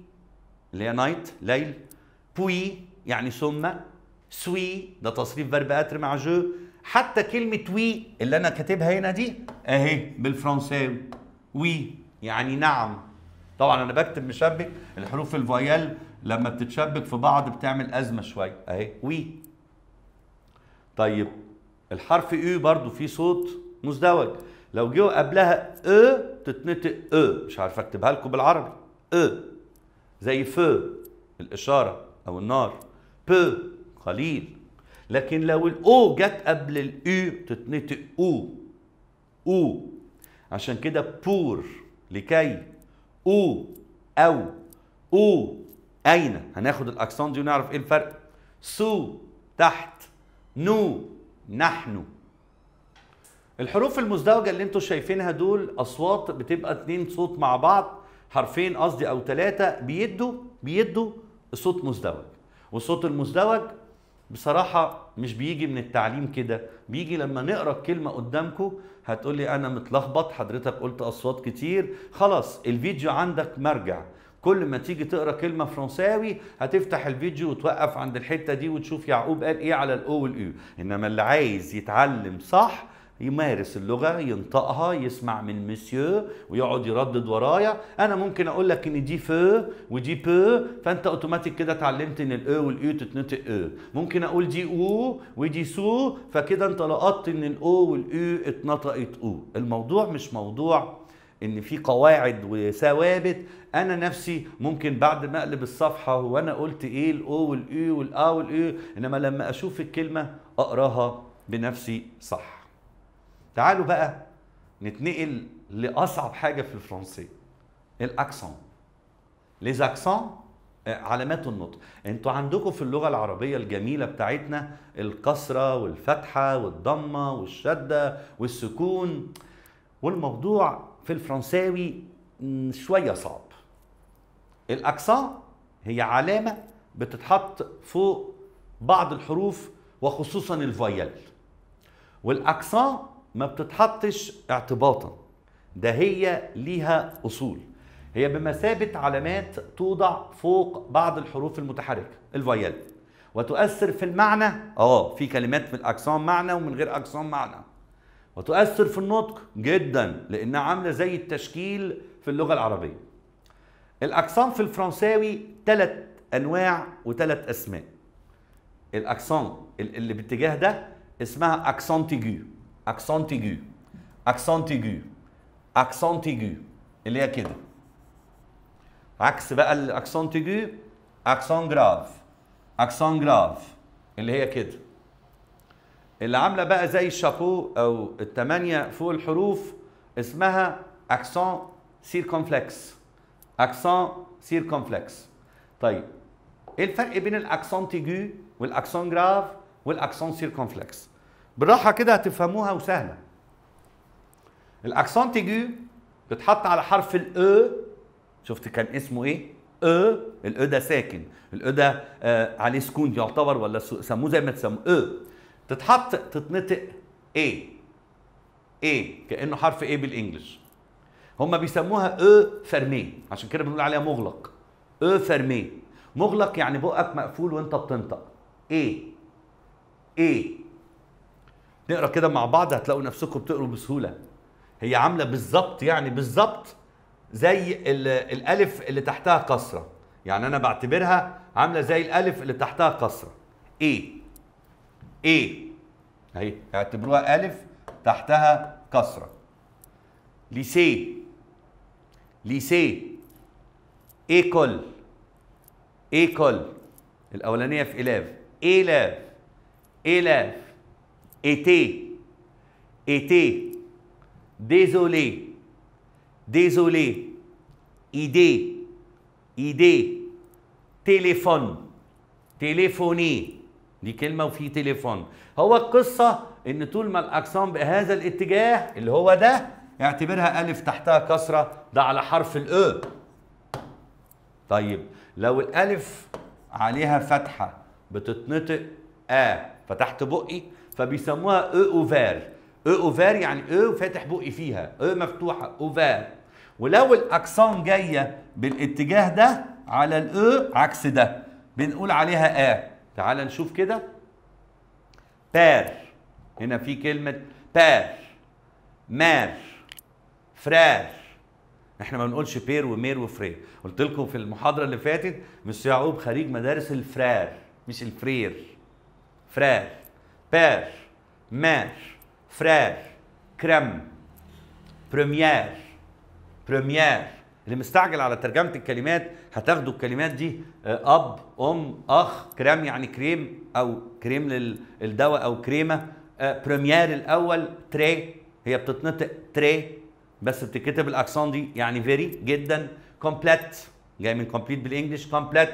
اللي هي نايت ليل بوي يعني ثم سوي ده تصريف فيرب اتر مع جو حتى كلمة وي اللي أنا كاتبها هنا دي أهي بالفرنساوي وي يعني نعم طبعا أنا بكتب مشبك الحروف الفويال لما بتتشبك في بعض بتعمل أزمة شوية أهي وي طيب الحرف إي برضو فيه صوت مزدوج لو جه قبلها أ تتنطق أ مش عارف أكتبها لكم بالعربي أ زي ف الإشارة أو النار ب قليل لكن لو الاو جت قبل الاي تتنطق او او عشان كده بور لكي او او او اين هناخد الاكسون دي ونعرف ايه الفرق سو تحت نو نحن الحروف المزدوجه اللي انتم شايفينها دول اصوات بتبقى اتنين صوت مع بعض حرفين قصدي او ثلاثه بيدوا بيدوا صوت مزدوج والصوت المزدوج بصراحة مش بيجي من التعليم كده بيجي لما نقرا الكلمة قدامكم هتقولي أنا متلخبط حضرتك قلت أصوات كتير خلاص الفيديو عندك مرجع كل ما تيجي تقرا كلمه فرنساوي هتفتح الفيديو وتوقف عند الحته دي وتشوف يعقوب قال ايه على الاو والايو انما اللي عايز يتعلم صح يمارس اللغه ينطقها يسمع من مسيو ويقعد يردد ورايا انا ممكن اقول لك ان دي فو ودي بو فانت اوتوماتيك كده اتعلمت ان الاو e والاو e تتنطق او e. ممكن اقول دي او ودي سو فكده انت لقطت ان الاو والاو اتنطقت او الموضوع مش موضوع ان في قواعد وثوابت انا نفسي ممكن بعد ما اقلب الصفحه وانا قلت ايه الاو والاي والا والاي انما لما اشوف الكلمه اقراها بنفسي صح تعالوا بقى نتنقل لاصعب حاجه في الفرنسيه الاكسون ليزاكسون آه، علامات النطق انتوا عندكم في اللغه العربيه الجميله بتاعتنا الكسره والفتحه والضمه والشده والسكون والموضوع في الفرنساوي شويه صعب الاكسون هي علامه بتتحط فوق بعض الحروف وخصوصا الفويال والاكسون ما بتتحطش اعتباطا ده هي ليها أصول هي بمثابة علامات توضع فوق بعض الحروف المتحركة الفيال وتؤثر في المعنى اه في كلمات من الاجسام معنى ومن غير اكسون معنى وتؤثر في النطق جدا لانها عامله زي التشكيل في اللغه العربيه الاكسون في الفرنساوي ثلاث انواع وثلاث اسماء الاكسون اللي باتجاه ده اسمها اكسون تيجو اكسنت aigu اكسنت aigu اكسنت aigu اللي هي كده عكس بقى الاكسنت aigu اكسون جراف اكسون جراف اللي هي كده اللي عامله بقى زي الشابو او الثمانيه فوق الحروف اسمها اكسون سيركونفلكس اكسون سيركونفلكس طيب ايه الفرق بين الاكسون تيجو والاكسون جراف والاكسون سيركونفلكس بالراحه كده هتفهموها وسهله الأكسون جو بتحط على حرف الاو e. شفت كان اسمه ايه الـ e. الاو e ده ساكن الاو ده آه عليه سكون يعتبر ولا سموه زي ما تسموه أ تتحط تتنطق ايه ايه كانه حرف ايه بالانجلش هما بيسموها أ فرمي عشان كده بنقول عليها مغلق أ فرمي مغلق يعني بقك مقفول وانت بتنطق ايه ايه نقرا كده مع بعض هتلاقوا نفسكم بتقروا بسهوله هي عامله بالظبط يعني بالظبط زي الالف اللي تحتها كسره يعني انا بعتبرها عامله زي الالف اللي تحتها كسره ايه ايه اهي اعتبروها الف تحتها كسره ليسي ليسي ايكل ايكل الاولانيه في الاف ايلاف ايلاف été, été, désolé, désolé, idée, idée, تليفون تليفوني دي كلمه وفي تليفون هو القصه ان طول ما الأكسون بهذا الاتجاه اللي هو ده اعتبرها الف تحتها كسره ده على حرف أ. طيب لو الالف عليها فتحه بتتنطق ا فتحت بقي فبيسموها او اوفير او اوفير يعني او فاتح بقي فيها او مفتوحه اوفير ولو الاكسون جايه بالاتجاه ده على الاو عكس ده بنقول عليها ا تعال نشوف كده بير هنا في كلمه بير مار فرار احنا ما بنقولش بير ومير وفرير قلت لكم في المحاضره اللي فاتت مش يعقوب خريج مدارس الفرار مش الفرير فرار père, mère, frère, crème, première, première اللي مستعجل على ترجمه الكلمات هتاخدوا الكلمات دي آه، اب ام اخ كريم يعني كريم او كريم للدواء او كريمه بريمير آه، الاول تري هي بتتنطق تري بس بتتكتب الاكسون دي يعني فيري جدا كومبليت جاي من كومبليت بالانجلش كومبليت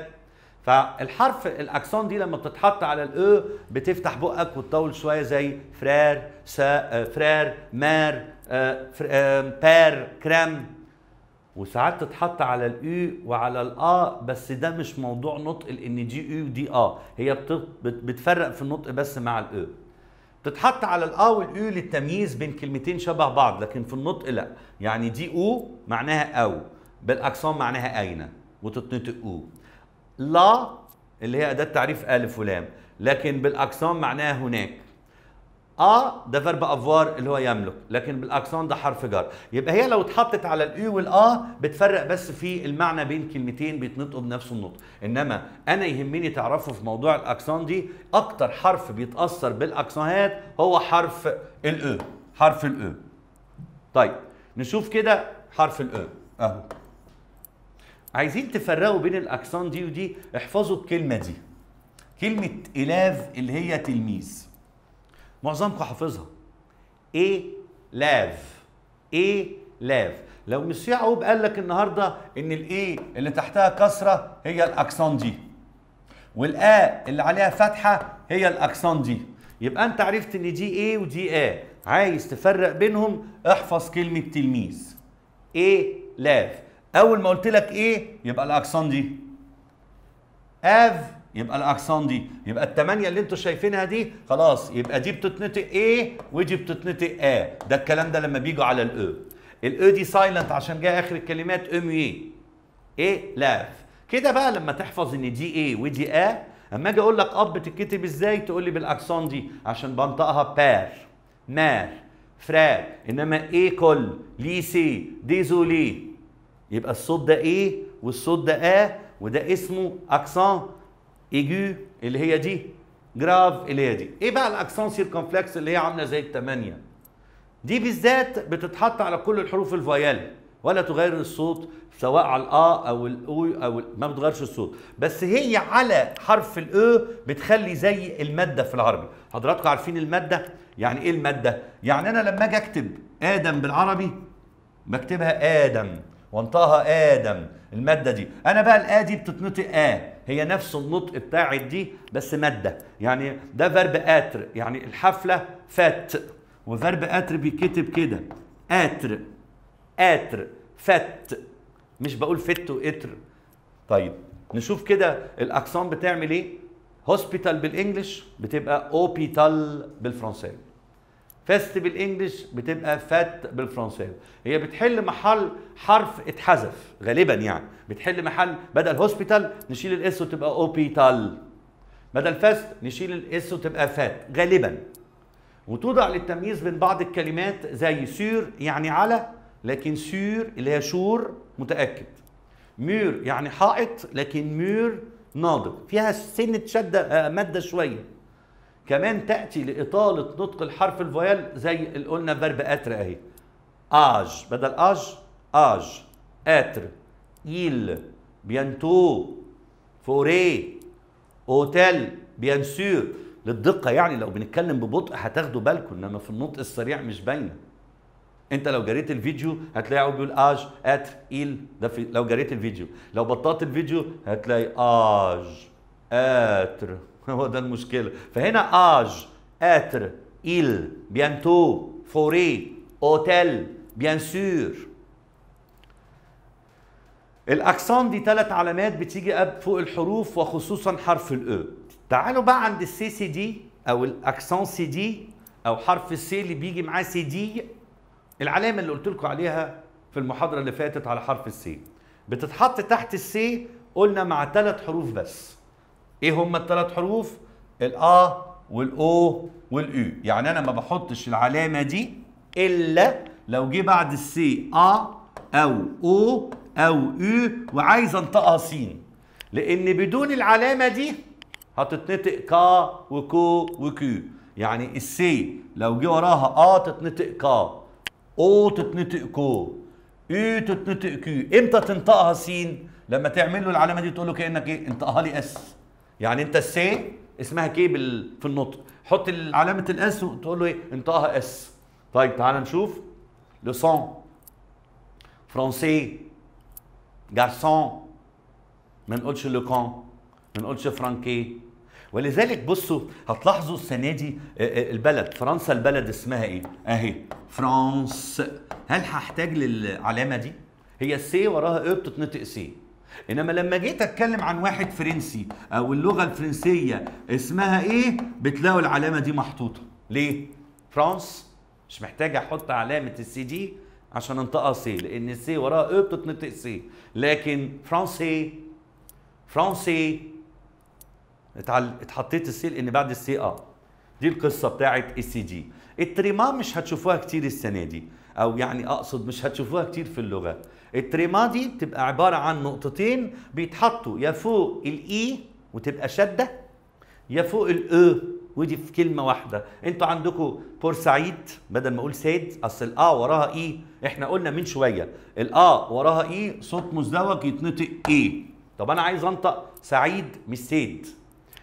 فالحرف الاكسون دي لما بتتحط على الاو بتفتح بقك وتطول شويه زي فرير سا آه، فرير مار آه، فر آه، بار كرام وساعات تتحط على الاي وعلى الا بس ده مش موضوع نطق لان دي اي ودي اه هي بتفرق في النطق بس مع الاو بتتحط على الا والاي للتمييز بين كلمتين شبه بعض لكن في النطق لا يعني دي او معناها او بالاكسون معناها اينه وتتنطق او لا اللي هي أداة تعريف ألف ولام لكن بالأكسون معناها هناك ا ده فيرب افوار اللي هو يملك لكن بالاكسون ده حرف جر يبقى هي لو اتحطت على الاي والا بتفرق بس في المعنى بين كلمتين بيتنطقوا بنفس النطق انما انا يهمني تعرفوا في موضوع الاكسون دي اكتر حرف بيتاثر بالاكسونات هو حرف الاو حرف الاو طيب نشوف كده حرف الاو اهو عايزين تفرقوا بين الاكسان دي ودي احفظوا الكلمه دي كلمه الاف اللي هي تلميذ معظمكم حافظها ايه لاف ايه لاف لو مش يعقوب قال لك النهارده ان الايه اللي تحتها كسره هي الاكسان دي والا اللي عليها فتحه هي الاكسان دي يبقى انت عرفت ان دي ايه ودي ايه عايز تفرق بينهم احفظ كلمه تلميذ ايه لاف اول ما قلت لك ايه يبقى الاكسون دي اف يبقى الاكسون دي يبقى الثمانيه اللي انتم شايفينها دي خلاص يبقى دي بتتنطق ايه ودي بتتنطق ا ده الكلام ده لما بيجوا على الاو e. الاو e دي سايلنت عشان جاي اخر الكلمات ام اي ايه لاف كده بقى لما تحفظ ان دي ايه ودي ا اما اجي اقول لك اب بتتكتب ازاي تقول لي بالاكسون دي عشان بنطقها بار مار فراغ انما ايه كل لي سي ديزولي يبقى الصوت ده ايه والصوت ده اه وده اسمه اكسان ايجو اللي هي دي جراف اللي هي دي ايه بقى الاكسان سيركمفلكس اللي هي عامله زي الثمانيه دي بالذات بتتحط على كل الحروف الفايال ولا تغير الصوت سواء على الا او الاو او ما بتغيرش الصوت بس هي على حرف الاو e بتخلي زي الماده في العربي حضراتكم عارفين الماده يعني ايه الماده يعني انا لما اجي اكتب ادم بالعربي بكتبها ادم وانطاها آدم المادة دي أنا بقى الآ دي بتتنطق آ هي نفس النطق بتاعت دي بس مادة يعني ده فيرب آتر يعني الحفلة فات وفيرب آتر بيتكتب كده آتر آتر فات مش بقول فت وإتر طيب نشوف كده الأقسام بتعمل إيه هوسبيتال بالإنجلش بتبقى أوبيتال بالفرنساوي فست بالانجلش بتبقى فات بالفرنساوي هي بتحل محل حرف اتحذف غالبا يعني بتحل محل بدل هوسبيتال نشيل الاس وتبقى اوبيتال بدل فاست نشيل الاس وتبقى فات غالبا وتوضع للتمييز بين بعض الكلمات زي سير يعني على لكن سير اللي هي شور متاكد مير يعني حائط لكن مير ناضج فيها سنه شده آه، ماده شويه كمان تأتي لإطالة نطق الحرف الفويل زي اللي قلنا فيرب أتر أهي آج بدل آج آج أتر إيل بيانتو فوري أوتيل بيان سور للدقة يعني لو بنتكلم ببطء هتاخدوا بالكم إنما في النطق السريع مش باينة انت لو جريت الفيديو هتلاقي بيقول اج اتر ايل ده في لو جريت الفيديو لو بطلت الفيديو هتلاقي اج اتر هو ده المشكله فهنا اج اتر إل بيانتو فوري اوتيل بيان سور الاكسون دي ثلاث علامات بتيجي أب فوق الحروف وخصوصا حرف الاو تعالوا بقى عند السي سي دي او الاكسون سي دي او حرف السي اللي بيجي معاه سي دي العلامه اللي قلت لكم عليها في المحاضره اللي فاتت على حرف السي بتتحط تحت السي قلنا مع ثلاث حروف بس ايه هم الثلاث حروف الا والاو والاي يعني انا ما بحطش العلامه دي الا لو جه بعد السي ا او او او اي وعايز انطقها سين لان بدون العلامه دي هتتنطق كا وكو وكو يعني السي لو جه وراها ا تتنطق كا او تتنطق كو اي تتنطق كي امتى تنطقها سين لما تعمل له العلامه دي تقول له كانك ايه انطقها لي اس يعني انت السي اسمها كي بال... في النطق حط علامه الاس وتقول له ايه انطقها اس طيب تعال نشوف لوسون فرنسي جارسون ما نقولش لوكان ما نقولش فرانكي ولذلك بصوا هتلاحظوا السنه دي آه، آه، البلد فرنسا البلد اسمها ايه اهي فرانس هل هحتاج للعلامه دي هي السي وراها ايه بتتنطق سي انما لما جيت اتكلم عن واحد فرنسي او اللغه الفرنسيه اسمها ايه بتلاقوا العلامه دي محطوطه ليه فرانس مش محتاج احط علامه السي دي عشان انطقها سي لان السي وراها ايه بتتنطق سي لكن فرانسي فرانسي اتحطيت السي لان بعد السي اه دي القصه بتاعت السي دي التريما مش هتشوفوها كتير السنه دي او يعني اقصد مش هتشوفوها كتير في اللغه التريما دي بتبقى عباره عن نقطتين بيتحطوا يا فوق الاي e وتبقى شده يا فوق الاو e ودي في كلمه واحده انتوا عندكم بورسعيد بدل ما اقول سيد اصل الا وراها اي e. احنا قلنا من شويه الا وراها اي صوت مزدوج يتنطق اي طب انا عايز انطق سعيد مش سيد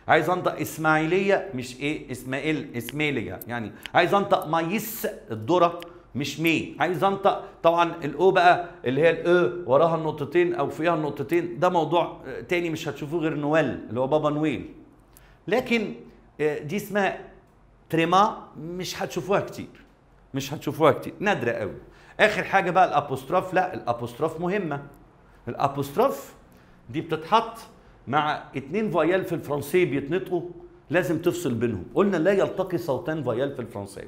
عايز انطق اسماعيليه مش ايه اسماعيل اسماعيليه يعني عايز انطق مايس الذره مش مي عايز انطق طبعا الاو بقى اللي هي الاو وراها النقطتين او فيها النقطتين ده موضوع آه، تاني مش هتشوفوه غير نويل اللي هو بابا نويل لكن آه، دي اسمها تريما مش هتشوفوها كتير مش هتشوفوها كتير نادره قوي اخر حاجه بقى الابوستراف لا الابوستراف مهمه الابوستراف دي بتتحط مع اتنين فايال في الفرنسي بيتنطقوا لازم تفصل بينهم قلنا لا يلتقي صوتان فايال في الفرنسي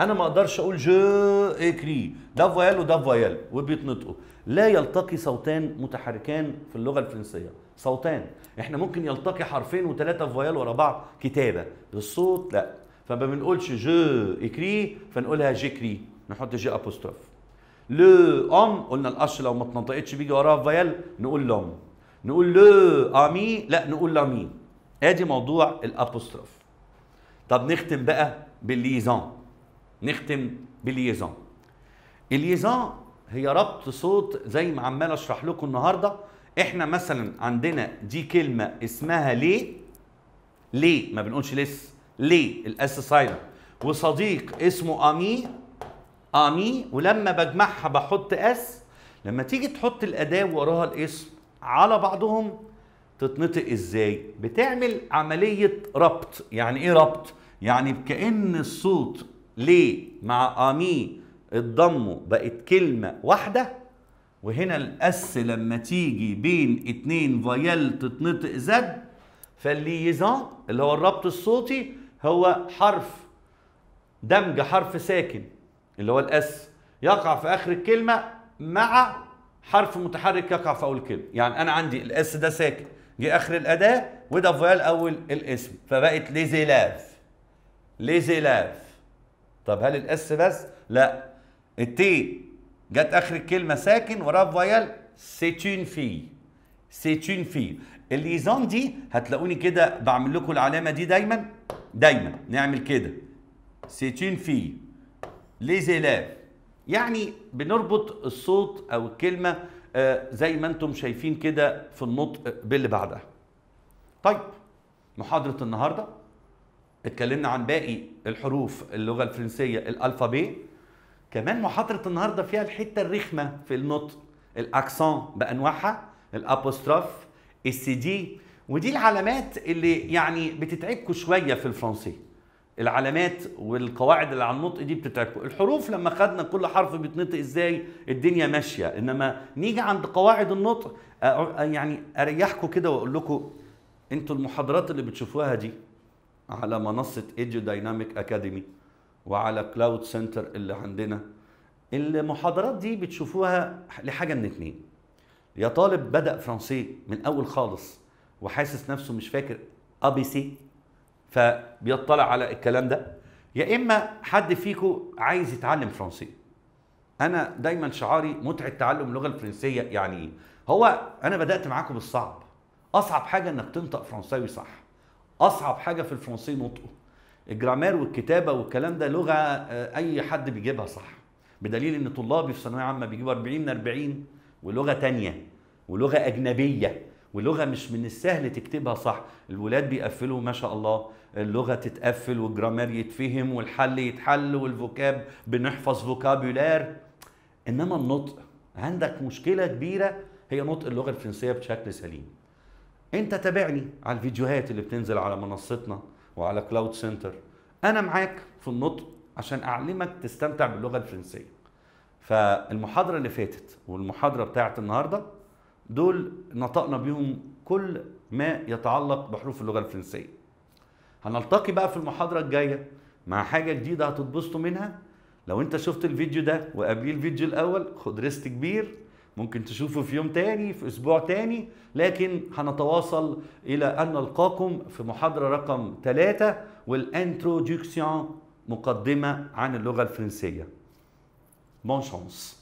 انا ما اقدرش اقول جو اكري ده فويال وده فويال وبيتنطقوا لا يلتقي صوتان متحركان في اللغه الفرنسيه صوتان احنا ممكن يلتقي حرفين وثلاثه فويال ورا بعض كتابه الصوت لا فما بنقولش جو اكري فنقولها جيكري نحط جي ابوستروف لو ام قلنا الاش لو ما اتنطقتش بيجي وراها فيال نقول لوم نقول لو امي لا نقول لامي ادي موضوع الابوستروف طب نختم بقى بالليزان نختم بالليزان الليزان هي ربط صوت زي ما عمال اشرح لكم النهارده احنا مثلا عندنا دي كلمه اسمها ليه ليه ما بنقولش لس ليه الاس سايلنت وصديق اسمه امي امي ولما بجمعها بحط اس لما تيجي تحط الاداه وراها الاسم على بعضهم تتنطق ازاي بتعمل عمليه ربط يعني ايه ربط يعني كان الصوت ليه مع امي اتضموا بقت كلمه واحده وهنا الاس لما تيجي بين اتنين فيال تتنطق زد فالليزان اللي هو الربط الصوتي هو حرف دمج حرف ساكن اللي هو الاس يقع في اخر الكلمه مع حرف متحرك يقع في اول كلمه يعني انا عندي الاس ده ساكن جه اخر الاداه وده فيال اول الاسم فبقت ليزيلاف ليزيلاف طب هل الاس بس؟ لا التي جت اخر الكلمه ساكن وراه فايل سيتون في سيتون في الليزون دي هتلاقوني كده بعمل لكم العلامه دي دايما دايما نعمل كده سيتون في ليزيلاف يعني بنربط الصوت او الكلمه آه، زي ما انتم شايفين كده في النطق باللي بعدها طيب محاضره النهارده اتكلمنا عن باقي الحروف اللغه الفرنسيه الالفابي كمان محاضره النهارده فيها الحته الرخمه في النطق الاكسون بانواعها الابوستروف السي دي ودي العلامات اللي يعني بتتعبكم شويه في الفرنسي العلامات والقواعد اللي على النطق دي بتتعبكم الحروف لما خدنا كل حرف بيتنطق ازاي الدنيا ماشيه انما نيجي عند قواعد النطق يعني اريحكم كده واقول لكم انتوا المحاضرات اللي بتشوفوها دي على منصه ايديو دايناميك اكاديمي وعلى كلاود سنتر اللي عندنا المحاضرات دي بتشوفوها لحاجه من اتنين يا طالب بدا فرنسي من اول خالص وحاسس نفسه مش فاكر ابي سي فبيطلع على الكلام ده يا اما حد فيكم عايز يتعلم فرنسي انا دايما شعاري متعه تعلم اللغه الفرنسيه يعني ايه هو انا بدات معاكم بالصعب اصعب حاجه انك تنطق فرنساوي صح اصعب حاجه في الفرنسي نطقه الجرامير والكتابه والكلام ده لغه آه، اي حد بيجيبها صح بدليل ان طلابي في ثانويه عامه بيجيبوا 40 من 40 ولغه تانية ولغه اجنبيه ولغه مش من السهل تكتبها صح الولاد بيقفلوا ما شاء الله اللغه تتقفل والجرامير يتفهم والحل يتحل والفوكاب بنحفظ فوكابولار انما النطق عندك مشكله كبيره هي نطق اللغه الفرنسيه بشكل سليم انت تابعني على الفيديوهات اللي بتنزل على منصتنا وعلى كلاود سنتر انا معاك في النطق عشان اعلمك تستمتع باللغه الفرنسيه فالمحاضره اللي فاتت والمحاضره بتاعه النهارده دول نطقنا بيهم كل ما يتعلق بحروف اللغه الفرنسيه هنلتقي بقى في المحاضره الجايه مع حاجه جديده هتتبسطوا منها لو انت شفت الفيديو ده وقبليه الفيديو الاول خد ريست كبير ممكن تشوفه في يوم تاني في اسبوع تاني لكن هنتواصل الى ان نلقاكم في محاضره رقم ثلاثة والانترودكسيون مقدمه عن اللغه الفرنسيه بون شانس